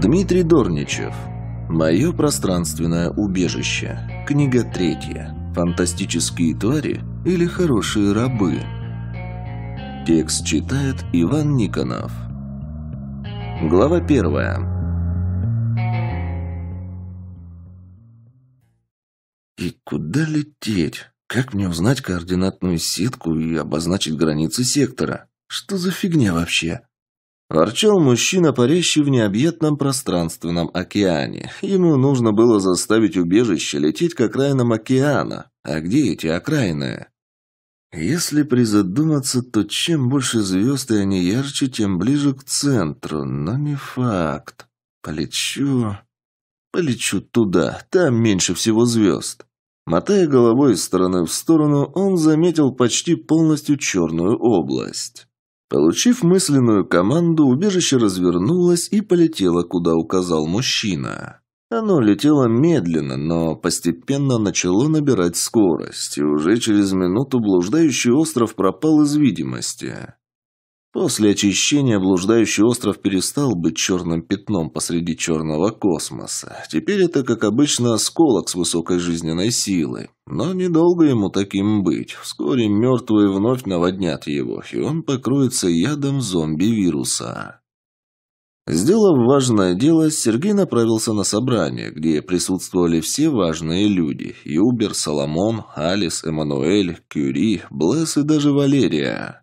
Дмитрий Дорничев. Мое пространственное убежище. Книга третья. Фантастические твари или хорошие рабы. Текст читает Иван Никонов. Глава первая. И куда лететь? Как мне узнать координатную сетку и обозначить границы сектора? Что за фигня вообще? Ворчал мужчина, парящий в необъятном пространственном океане. Ему нужно было заставить убежище лететь к окраинам океана. А где эти окраины? Если призадуматься, то чем больше звезд и они ярче, тем ближе к центру. Но не факт. Полечу... Полечу туда, там меньше всего звезд. Мотая головой из стороны в сторону, он заметил почти полностью черную область. Получив мысленную команду, убежище развернулось и полетело, куда указал мужчина. Оно летело медленно, но постепенно начало набирать скорость, и уже через минуту блуждающий остров пропал из видимости. После очищения блуждающий остров перестал быть черным пятном посреди черного космоса. Теперь это, как обычно, осколок с высокой жизненной силой. Но недолго ему таким быть. Вскоре мертвые вновь наводнят его, и он покроется ядом зомби-вируса. Сделав важное дело, Сергей направился на собрание, где присутствовали все важные люди – Юбер, Соломон, Алис, Эммануэль, Кюри, Блэс и даже Валерия.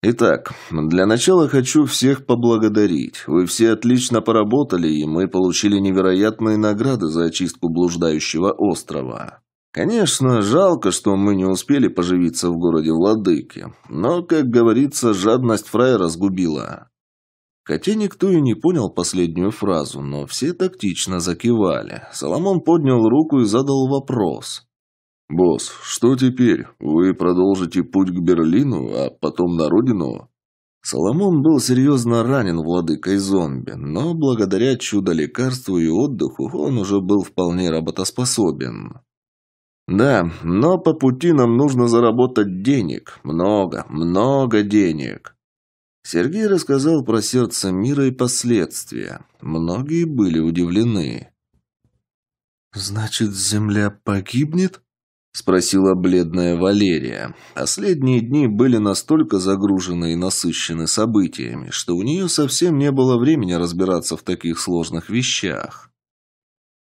Итак, для начала хочу всех поблагодарить. Вы все отлично поработали, и мы получили невероятные награды за очистку блуждающего острова. Конечно, жалко, что мы не успели поживиться в городе Владыки, но, как говорится, жадность фрая разгубила. Хотя никто и не понял последнюю фразу, но все тактично закивали. Соломон поднял руку и задал вопрос. «Босс, что теперь? Вы продолжите путь к Берлину, а потом на родину?» Соломон был серьезно ранен владыкой зомби, но благодаря чудо-лекарству и отдыху он уже был вполне работоспособен. «Да, но по пути нам нужно заработать денег. Много, много денег». Сергей рассказал про сердце мира и последствия. Многие были удивлены. «Значит, Земля погибнет?» – спросила бледная Валерия. Последние а дни были настолько загружены и насыщены событиями, что у нее совсем не было времени разбираться в таких сложных вещах.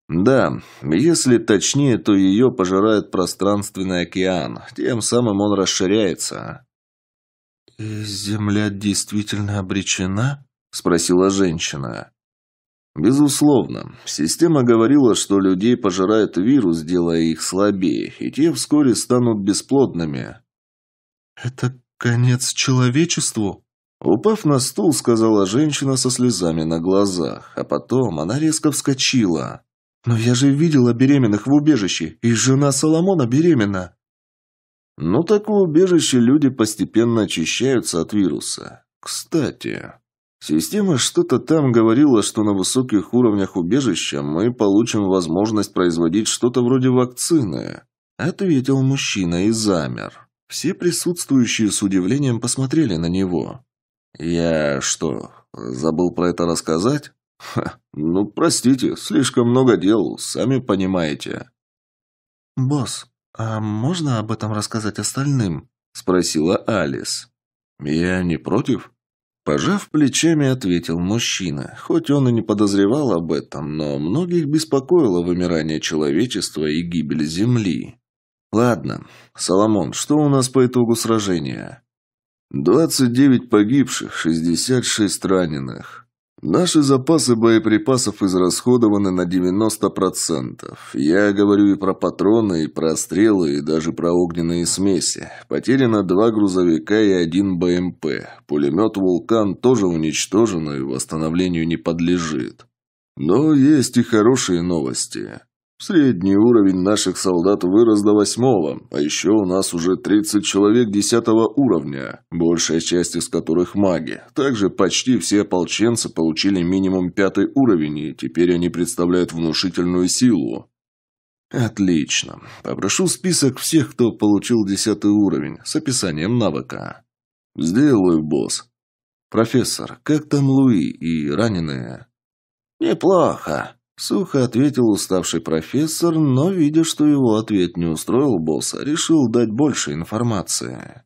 Да, если точнее, то ее пожирает пространственный океан, тем самым он расширяется. «Э, «Земля действительно обречена?» – спросила женщина. Безусловно, система говорила, что людей пожирает вирус, делая их слабее, и те вскоре станут бесплодными. «Это конец человечеству?» Упав на стул, сказала женщина со слезами на глазах, а потом она резко вскочила. «Но я же видела беременных в убежище, и жена Соломона беременна!» «Ну так в убежище люди постепенно очищаются от вируса. Кстати...» Система что-то там говорила, что на высоких уровнях убежища мы получим возможность производить что-то вроде вакцины, ответил мужчина и замер. Все присутствующие с удивлением посмотрели на него. Я что, забыл про это рассказать? Ха, ну простите, слишком много дел, сами понимаете. Босс, а можно об этом рассказать остальным? спросила Алис. Я не против, Пожав плечами, ответил мужчина. Хоть он и не подозревал об этом, но многих беспокоило вымирание человечества и гибель Земли. «Ладно. Соломон, что у нас по итогу сражения?» «29 погибших, 66 раненых. Наши запасы боеприпасов израсходованы на 90%. Я говорю и про патроны, и про стрелы, и даже про огненные смеси. Потеряно два грузовика и один БМП. Пулемет «Вулкан» тоже уничтожен и восстановлению не подлежит. Но есть и хорошие новости. Средний уровень наших солдат вырос до восьмого, а еще у нас уже 30 человек десятого уровня, большая часть из которых маги. Также почти все ополченцы получили минимум пятый уровень, и теперь они представляют внушительную силу. Отлично. Попрошу список всех, кто получил десятый уровень, с описанием навыка. Сделаю, босс. Профессор, как там Луи и раненые? Неплохо, Сухо ответил уставший профессор, но, видя, что его ответ не устроил босса, решил дать больше информации.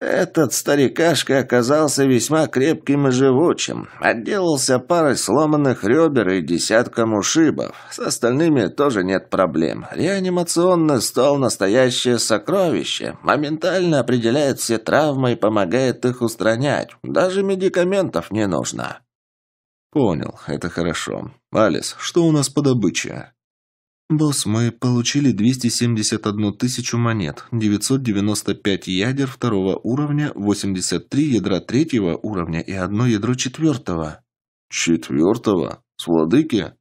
Этот старикашка оказался весьма крепким и живучим. Отделался парой сломанных ребер и десятком ушибов. С остальными тоже нет проблем. Реанимационный стол – настоящее сокровище. Моментально определяет все травмы и помогает их устранять. Даже медикаментов не нужно. «Понял, это хорошо. Алис, что у нас по добыче?» «Босс, мы получили 271 тысячу монет, 995 ядер второго уровня, 83 ядра третьего уровня и одно ядро четвертого». «Четвертого? С владыки?»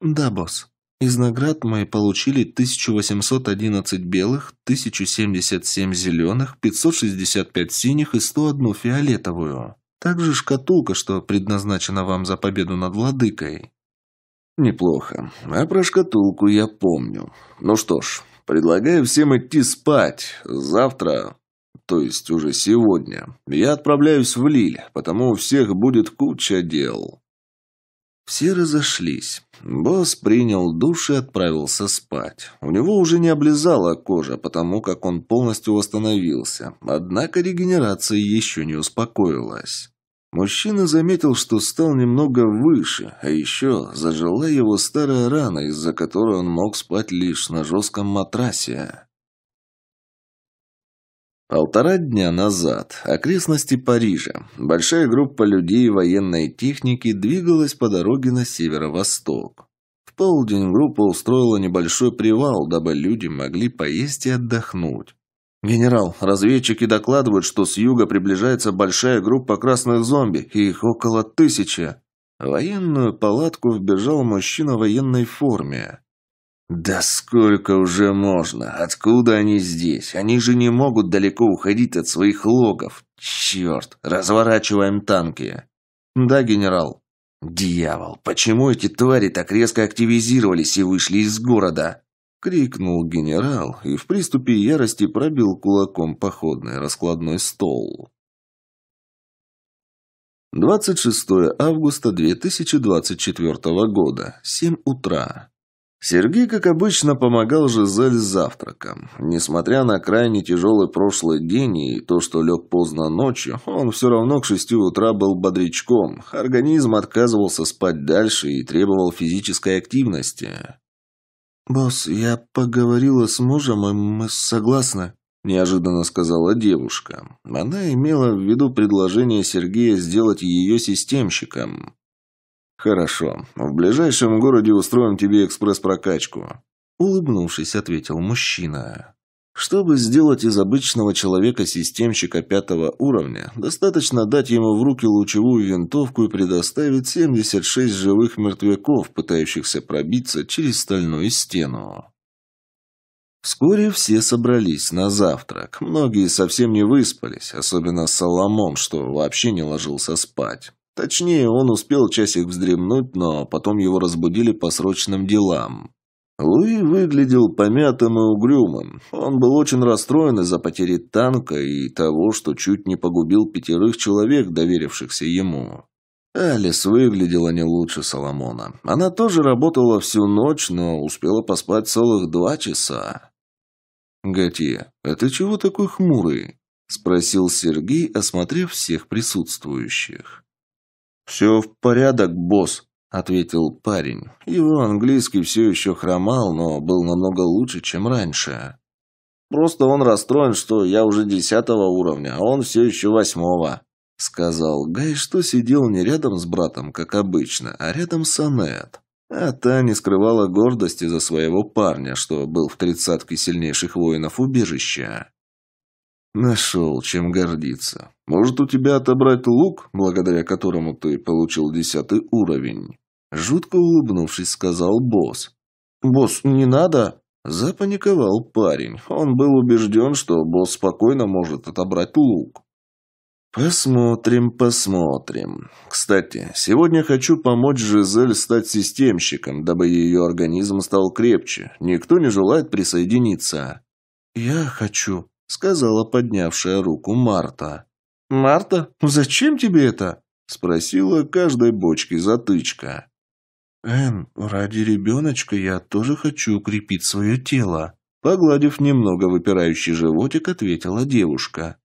«Да, босс. Из наград мы получили 1811 белых, 1077 зеленых, 565 синих и 101 фиолетовую». Также шкатулка, что предназначена вам за победу над владыкой. Неплохо. А про шкатулку я помню. Ну что ж, предлагаю всем идти спать. Завтра, то есть уже сегодня, я отправляюсь в Лиль, потому у всех будет куча дел. Все разошлись. Босс принял душ и отправился спать. У него уже не облизала кожа, потому как он полностью восстановился. Однако регенерация еще не успокоилась. Мужчина заметил, что стал немного выше, а еще зажила его старая рана, из-за которой он мог спать лишь на жестком матрасе. Полтора дня назад. Окрестности Парижа. Большая группа людей и военной техники двигалась по дороге на северо-восток. В полдень группа устроила небольшой привал, дабы люди могли поесть и отдохнуть. «Генерал, разведчики докладывают, что с юга приближается большая группа красных зомби, и их около тысячи». В военную палатку вбежал мужчина в военной форме. «Да сколько уже можно? Откуда они здесь? Они же не могут далеко уходить от своих логов. Черт, разворачиваем танки!» «Да, генерал». «Дьявол, почему эти твари так резко активизировались и вышли из города?» Крикнул генерал и в приступе ярости пробил кулаком походный раскладной стол. 26 августа 2024 года, 7 утра. Сергей, как обычно, помогал Жизель с завтраком. Несмотря на крайне тяжелый прошлый день и то, что лег поздно ночью, он все равно к шести утра был бодрячком. Организм отказывался спать дальше и требовал физической активности. «Босс, я поговорила с мужем, и мы согласны», – неожиданно сказала девушка. Она имела в виду предложение Сергея сделать ее системщиком. «Хорошо. В ближайшем городе устроим тебе экспресс-прокачку», – улыбнувшись, ответил мужчина. Чтобы сделать из обычного человека-системщика пятого уровня, достаточно дать ему в руки лучевую винтовку и предоставить 76 живых мертвяков, пытающихся пробиться через стальную стену. Вскоре все собрались на завтрак. Многие совсем не выспались, особенно Соломон, что вообще не ложился спать. Точнее, он успел часик вздремнуть, но потом его разбудили по срочным делам. Луи выглядел помятым и угрюмым. Он был очень расстроен из-за потери танка и того, что чуть не погубил пятерых человек, доверившихся ему. Алис выглядела не лучше Соломона. Она тоже работала всю ночь, но успела поспать целых два часа. Готи, а ты чего такой хмурый?» – спросил Сергей, осмотрев всех присутствующих. «Все в порядок, босс», ответил парень. Его английский все еще хромал, но был намного лучше, чем раньше. Просто он расстроен, что я уже десятого уровня, а он все еще восьмого», — сказал Гай, что сидел не рядом с братом, как обычно, а рядом с Анет. А та не скрывала гордости за своего парня, что был в тридцатке сильнейших воинов убежища. «Нашел, чем гордиться. Может, у тебя отобрать лук, благодаря которому ты получил десятый уровень?» Жутко улыбнувшись, сказал босс. «Босс, не надо!» Запаниковал парень. Он был убежден, что босс спокойно может отобрать лук. «Посмотрим, посмотрим. Кстати, сегодня хочу помочь Жизель стать системщиком, дабы ее организм стал крепче. Никто не желает присоединиться». «Я хочу», — сказала поднявшая руку Марта. «Марта, зачем тебе это?» — спросила каждой бочке затычка. «Энн, ради ребеночка я тоже хочу укрепить свое тело», погладив немного выпирающий животик, ответила девушка.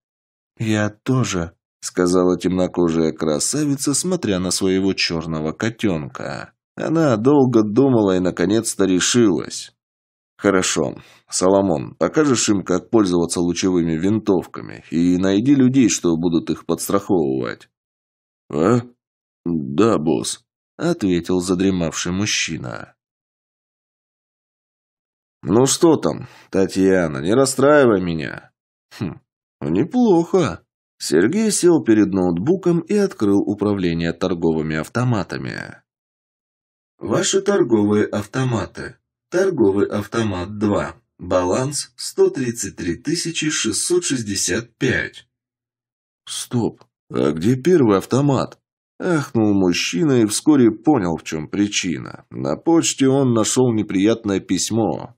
«Я тоже», — сказала темнокожая красавица, смотря на своего черного котенка. Она долго думала и, наконец-то, решилась. «Хорошо. Соломон, покажешь им, как пользоваться лучевыми винтовками, и найди людей, что будут их подстраховывать». «А? Да, босс» ответил задремавший мужчина. «Ну что там, Татьяна, не расстраивай меня». «Хм, ну неплохо». Сергей сел перед ноутбуком и открыл управление торговыми автоматами. Ваши торговые автоматы. Торговый автомат 2. Баланс 133 665. Стоп, а где первый автомат? Ахнул мужчина и вскоре понял, в чем причина. На почте он нашел неприятное письмо.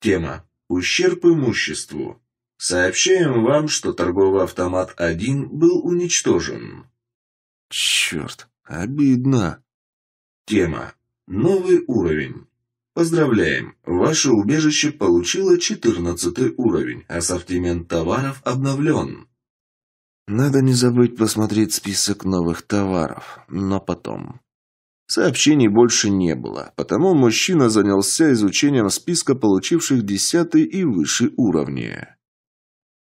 Тема. Ущерб имуществу. Сообщаем вам, что торговый автомат 1 был уничтожен. Черт, обидно. Тема. Новый уровень. Поздравляем! Ваше убежище получило 14 уровень, ассортимент товаров обновлен. Надо не забыть посмотреть список новых товаров, но потом. Сообщений больше не было, потому мужчина занялся изучением списка получивших десятый и выше уровни.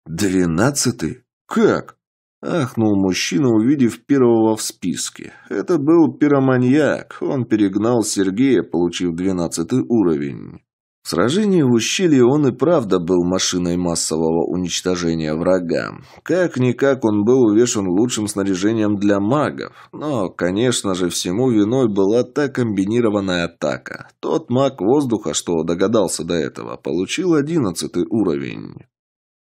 «Двенадцатый? Как?» – ахнул мужчина, увидев первого в списке. Это был пироманьяк, он перегнал Сергея, получив двенадцатый уровень. В сражении в ущелье он и правда был машиной массового уничтожения врага. Как-никак он был увешан лучшим снаряжением для магов. Но, конечно же, всему виной была та комбинированная атака. Тот маг воздуха, что догадался до этого, получил одиннадцатый уровень.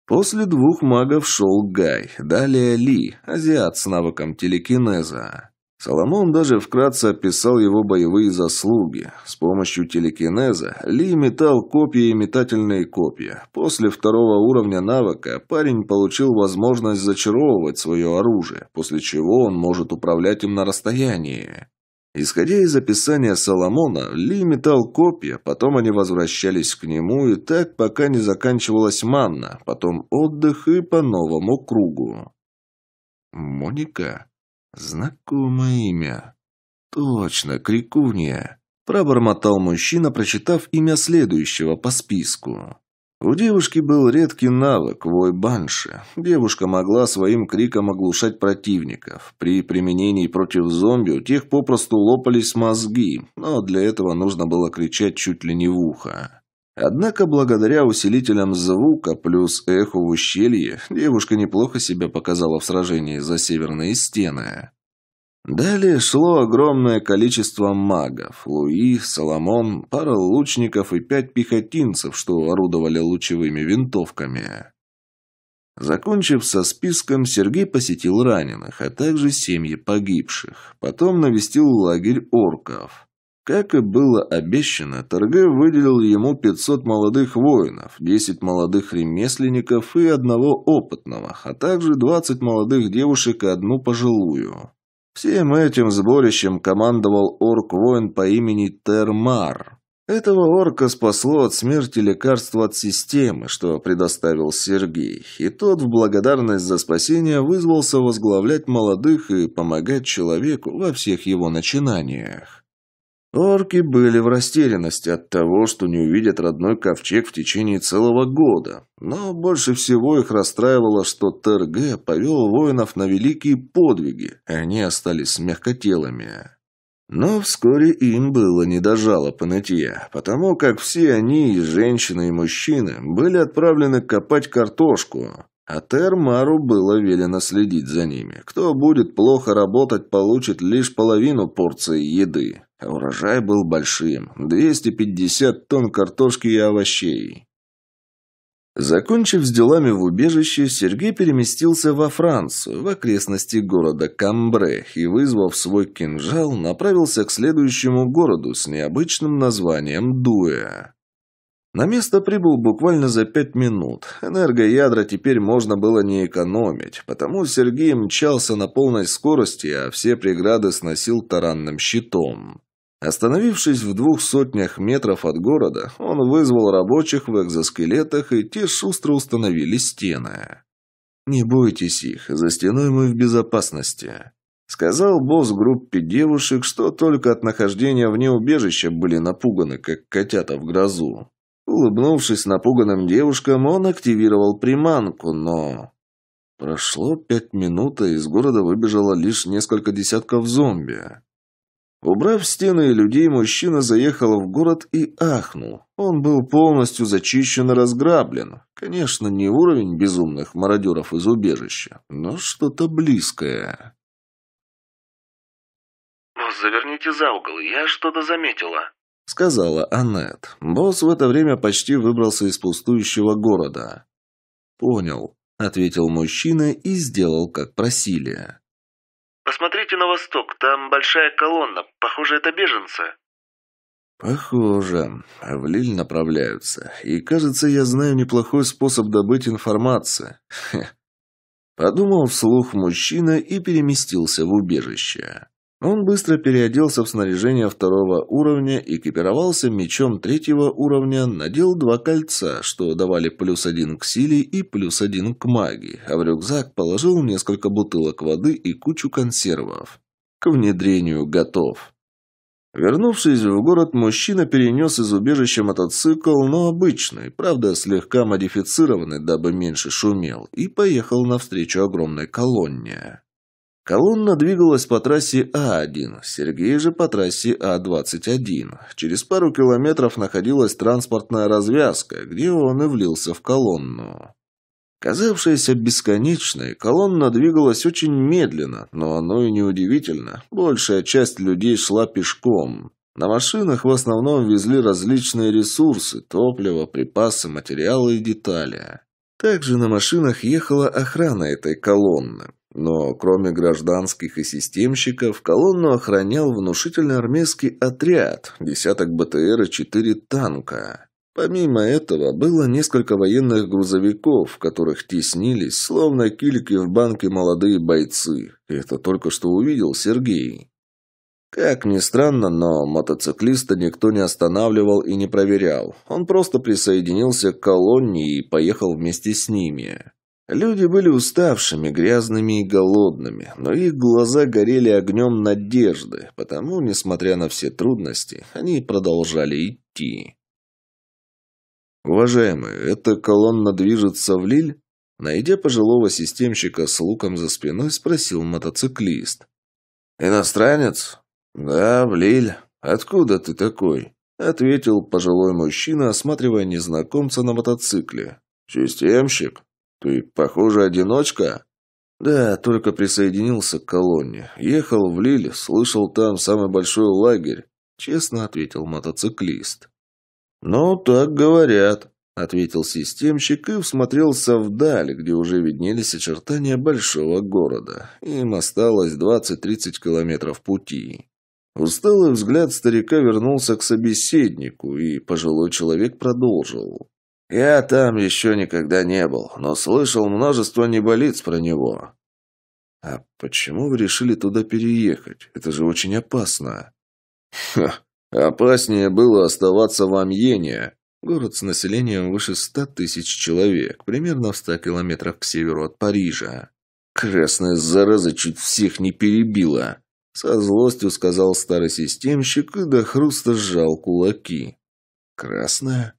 После двух магов шел Гай, далее Ли, азиат с навыком телекинеза. Соломон даже вкратце описал его боевые заслуги. С помощью телекинеза Ли метал копья и метательные копья. После второго уровня навыка парень получил возможность зачаровывать свое оружие, после чего он может управлять им на расстоянии. Исходя из описания Соломона, Ли метал копья, потом они возвращались к нему, и так пока не заканчивалась манна, потом отдых и по новому кругу. «Моника?» Знакомое имя. Точно, Крикунья. Пробормотал мужчина, прочитав имя следующего по списку. У девушки был редкий навык вой банши. Девушка могла своим криком оглушать противников. При применении против зомби у тех попросту лопались мозги, но для этого нужно было кричать чуть ли не в ухо. Однако благодаря усилителям звука плюс эху в ущелье девушка неплохо себя показала в сражении за северные стены. Далее шло огромное количество магов – Луи, Соломон, пара лучников и пять пехотинцев, что орудовали лучевыми винтовками. Закончив со списком, Сергей посетил раненых, а также семьи погибших. Потом навестил лагерь орков – как и было обещано, Торге выделил ему 500 молодых воинов, 10 молодых ремесленников и одного опытного, а также 20 молодых девушек и одну пожилую. Всем этим сборищем командовал орк-воин по имени Термар. Этого орка спасло от смерти лекарство от системы, что предоставил Сергей, и тот в благодарность за спасение вызвался возглавлять молодых и помогать человеку во всех его начинаниях. Орки были в растерянности от того, что не увидят родной ковчег в течение целого года. Но больше всего их расстраивало, что ТРГ повел воинов на великие подвиги, и они остались мягкотелыми. Но вскоре им было не до жалоб и нытья, потому как все они, и женщины, и мужчины, были отправлены копать картошку. А Термару было велено следить за ними. Кто будет плохо работать, получит лишь половину порции еды. А урожай был большим – 250 тонн картошки и овощей. Закончив с делами в убежище, Сергей переместился во Францию, в окрестности города Камбре, и, вызвав свой кинжал, направился к следующему городу с необычным названием Дуэ. На место прибыл буквально за пять минут. Энергоядра теперь можно было не экономить, потому Сергей мчался на полной скорости, а все преграды сносил таранным щитом. Остановившись в двух сотнях метров от города, он вызвал рабочих в экзоскелетах, и те шустро установили стены. «Не бойтесь их, за стеной мы в безопасности», — сказал босс группе девушек, что только от нахождения вне убежища были напуганы, как котята в грозу. Улыбнувшись напуганным девушкам, он активировал приманку, но... Прошло пять минут, а из города выбежало лишь несколько десятков зомби. Убрав стены и людей, мужчина заехал в город и ахнул. Он был полностью зачищен и разграблен. Конечно, не уровень безумных мародеров из убежища, но что-то близкое. «Босс, заверните за угол, я что-то заметила», сказала Аннет. Босс в это время почти выбрался из пустующего города. «Понял», — ответил мужчина и сделал, как просили. «Посмотрите на восток, там большая колонна. Похоже, это беженцы». «Похоже. В Лиль направляются. И, кажется, я знаю неплохой способ добыть информацию». Хе. Подумал вслух мужчина и переместился в убежище. Он быстро переоделся в снаряжение второго уровня, экипировался мечом третьего уровня, надел два кольца, что давали плюс один к силе и плюс один к магии, а в рюкзак положил несколько бутылок воды и кучу консервов. К внедрению готов. Вернувшись в город, мужчина перенес из убежища мотоцикл, но обычный, правда, слегка модифицированный, дабы меньше шумел, и поехал навстречу огромной колонне. Колонна двигалась по трассе А1, Сергей же по трассе А21. Через пару километров находилась транспортная развязка, где он и влился в колонну. Казавшаяся бесконечной, колонна двигалась очень медленно, но оно и неудивительно. Большая часть людей шла пешком. На машинах в основном везли различные ресурсы, топливо, припасы, материалы и детали. Также на машинах ехала охрана этой колонны. Но кроме гражданских и системщиков, колонну охранял внушительный армейский отряд, десяток БТР и четыре танка. Помимо этого, было несколько военных грузовиков, в которых теснились, словно килики в банке, молодые бойцы. это только что увидел Сергей. Как ни странно, но мотоциклиста никто не останавливал и не проверял. Он просто присоединился к колонне и поехал вместе с ними. Люди были уставшими, грязными и голодными, но их глаза горели огнем надежды, потому, несмотря на все трудности, они продолжали идти. «Уважаемые, эта колонна движется в Лиль?» Найдя пожилого системщика с луком за спиной, спросил мотоциклист. «Иностранец?» «Да, в Лиль. Откуда ты такой?» Ответил пожилой мужчина, осматривая незнакомца на мотоцикле. «Системщик?» «Ты, похоже, одиночка?» «Да, только присоединился к колонне. Ехал в Лиль, слышал там самый большой лагерь», — честно ответил мотоциклист. «Ну, так говорят», — ответил системщик и всмотрелся вдаль, где уже виднелись очертания большого города. Им осталось двадцать-тридцать километров пути. Усталый взгляд старика вернулся к собеседнику, и пожилой человек продолжил. Я там еще никогда не был, но слышал множество неболиц про него. А почему вы решили туда переехать? Это же очень опасно. Ха, опаснее было оставаться в Амьене. Город с населением выше ста тысяч человек, примерно в ста километрах к северу от Парижа. Красная зараза чуть всех не перебила. Со злостью сказал старый системщик и до хруста сжал кулаки. «Красная?»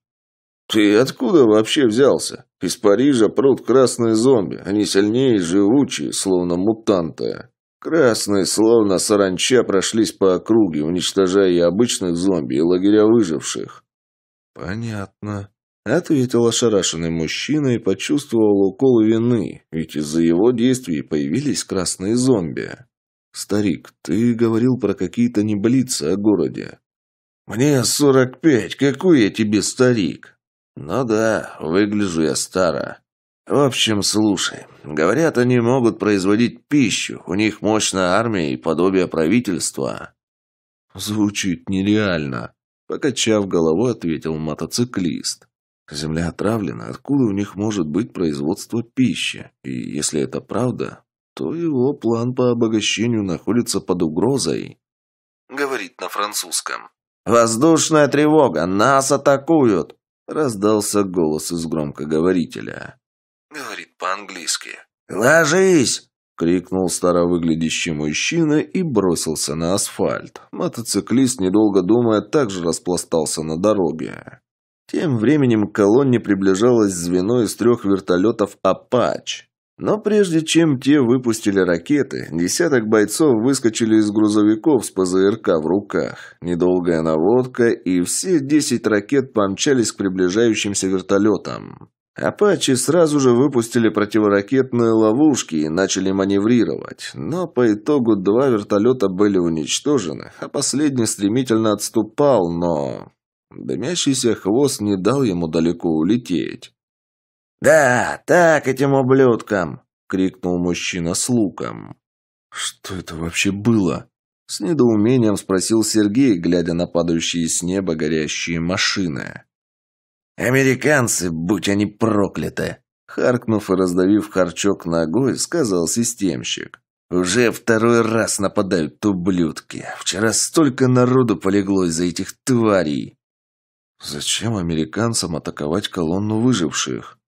«Ты откуда вообще взялся? Из Парижа прут красные зомби. Они сильнее и живучие, словно мутанты. Красные, словно саранча, прошлись по округе, уничтожая и обычных зомби, и лагеря выживших». «Понятно», — ответил ошарашенный мужчина и почувствовал укол вины, ведь из-за его действий появились красные зомби. «Старик, ты говорил про какие-то небылицы о городе». «Мне сорок пять, какой я тебе старик?» «Ну да, выгляжу я старо. В общем, слушай. Говорят, они могут производить пищу. У них мощная армия и подобие правительства». «Звучит нереально», — покачав головой, ответил мотоциклист. «Земля отравлена. Откуда у них может быть производство пищи? И если это правда, то его план по обогащению находится под угрозой». Говорит на французском. «Воздушная тревога! Нас атакуют!» Раздался голос из громкоговорителя. Говорит по-английски. «Ложись!» — крикнул старовыглядящий мужчина и бросился на асфальт. Мотоциклист, недолго думая, также распластался на дороге. Тем временем к колонне приближалось звено из трех вертолетов «Апач». Но прежде чем те выпустили ракеты, десяток бойцов выскочили из грузовиков с ПЗРК в руках. Недолгая наводка, и все десять ракет помчались к приближающимся вертолетам. Апачи сразу же выпустили противоракетные ловушки и начали маневрировать, но по итогу два вертолета были уничтожены, а последний стремительно отступал, но... Дымящийся хвост не дал ему далеко улететь. «Да, так этим ублюдкам!» — крикнул мужчина с луком. «Что это вообще было?» — с недоумением спросил Сергей, глядя на падающие с неба горящие машины. «Американцы, будь они прокляты!» Харкнув и раздавив харчок ногой, сказал системщик. «Уже второй раз нападают ублюдки. Вчера столько народу полегло из-за этих тварей». «Зачем американцам атаковать колонну выживших?»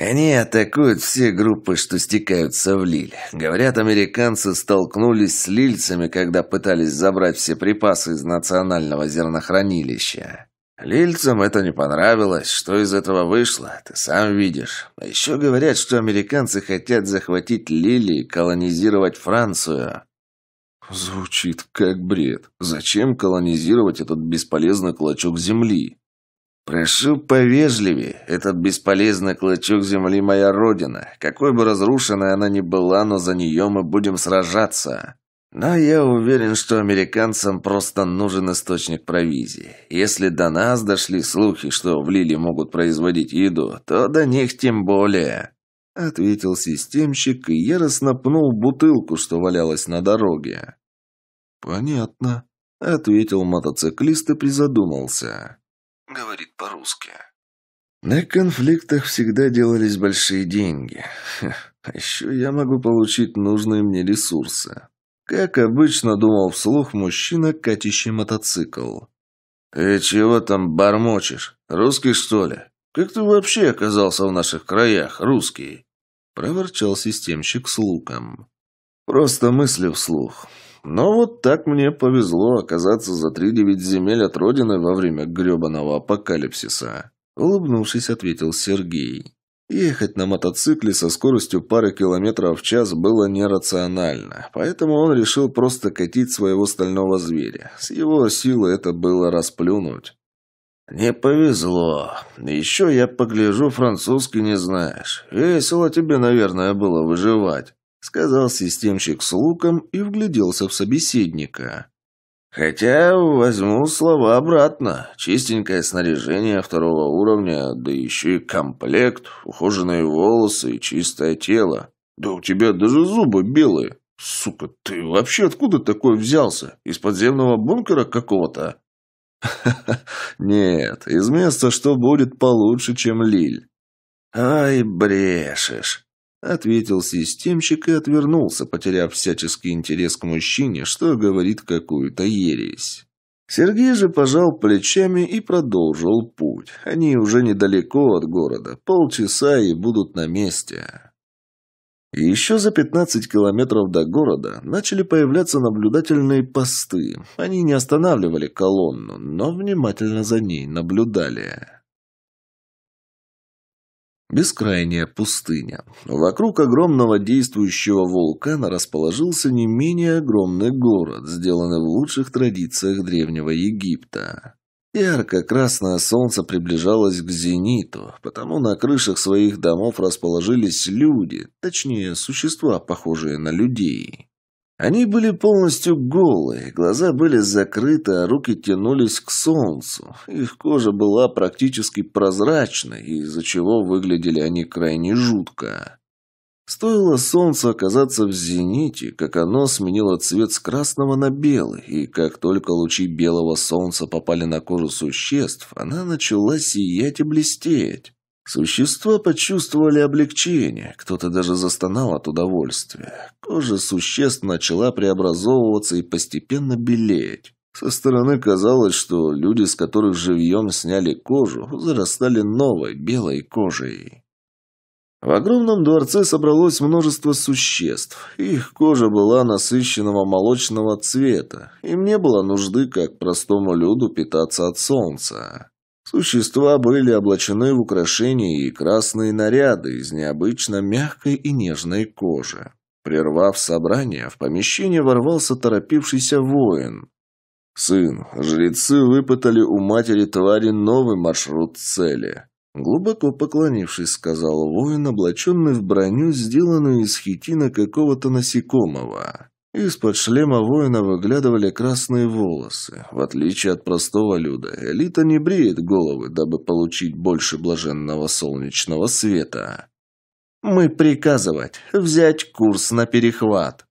Они атакуют все группы, что стекаются в Лиль. Говорят, американцы столкнулись с лильцами, когда пытались забрать все припасы из национального зернохранилища. Лильцам это не понравилось. Что из этого вышло, ты сам видишь. А еще говорят, что американцы хотят захватить Лили и колонизировать Францию. Звучит как бред. Зачем колонизировать этот бесполезный клочок земли? «Прошу повежливее, этот бесполезный клочок земли моя родина. Какой бы разрушенной она ни была, но за нее мы будем сражаться. Но я уверен, что американцам просто нужен источник провизии. Если до нас дошли слухи, что в Лиле могут производить еду, то до них тем более», — ответил системщик и яростно пнул бутылку, что валялась на дороге. «Понятно», — ответил мотоциклист и призадумался говорит по-русски. На конфликтах всегда делались большие деньги. А еще я могу получить нужные мне ресурсы. Как обычно, думал вслух мужчина, катящий мотоцикл. «Ты чего там бормочешь? Русский, что ли? Как ты вообще оказался в наших краях, русский?» Проворчал системщик с луком. «Просто мысли вслух. Но вот так мне повезло оказаться за три-девять земель от родины во время гребаного апокалипсиса. Улыбнувшись, ответил Сергей. Ехать на мотоцикле со скоростью пары километров в час было нерационально, поэтому он решил просто катить своего стального зверя. С его силы это было расплюнуть. «Не повезло. Еще я погляжу, французский не знаешь. Весело тебе, наверное, было выживать» сказал системщик с луком и вгляделся в собеседника. «Хотя возьму слова обратно. Чистенькое снаряжение второго уровня, да еще и комплект, ухоженные волосы и чистое тело. Да у тебя даже зубы белые. Сука, ты вообще откуда такой взялся? Из подземного бункера какого-то?» «Нет, из места, что будет получше, чем Лиль». «Ай, брешешь!» Ответил системщик и отвернулся, потеряв всяческий интерес к мужчине, что говорит какую-то ересь. Сергей же пожал плечами и продолжил путь. Они уже недалеко от города, полчаса и будут на месте. еще за 15 километров до города начали появляться наблюдательные посты. Они не останавливали колонну, но внимательно за ней наблюдали. Бескрайняя пустыня. Вокруг огромного действующего вулкана расположился не менее огромный город, сделанный в лучших традициях Древнего Египта. Ярко-красное солнце приближалось к зениту, потому на крышах своих домов расположились люди, точнее, существа, похожие на людей. Они были полностью голые, глаза были закрыты, а руки тянулись к солнцу. Их кожа была практически прозрачной, из-за чего выглядели они крайне жутко. Стоило солнцу оказаться в зените, как оно сменило цвет с красного на белый, и как только лучи белого солнца попали на кожу существ, она начала сиять и блестеть. Существа почувствовали облегчение, кто-то даже застонал от удовольствия. Кожа существ начала преобразовываться и постепенно белеть. Со стороны казалось, что люди, с которых живьем сняли кожу, зарастали новой белой кожей. В огромном дворце собралось множество существ. Их кожа была насыщенного молочного цвета. Им не было нужды, как простому люду, питаться от солнца. Существа были облачены в украшения и красные наряды из необычно мягкой и нежной кожи. Прервав собрание, в помещение ворвался торопившийся воин. «Сын, жрецы выпытали у матери твари новый маршрут цели». Глубоко поклонившись, сказал воин, облаченный в броню, сделанную из хитина какого-то насекомого. Из-под шлема воина выглядывали красные волосы. В отличие от простого люда, элита не бреет головы, дабы получить больше блаженного солнечного света. «Мы приказывать. Взять курс на перехват».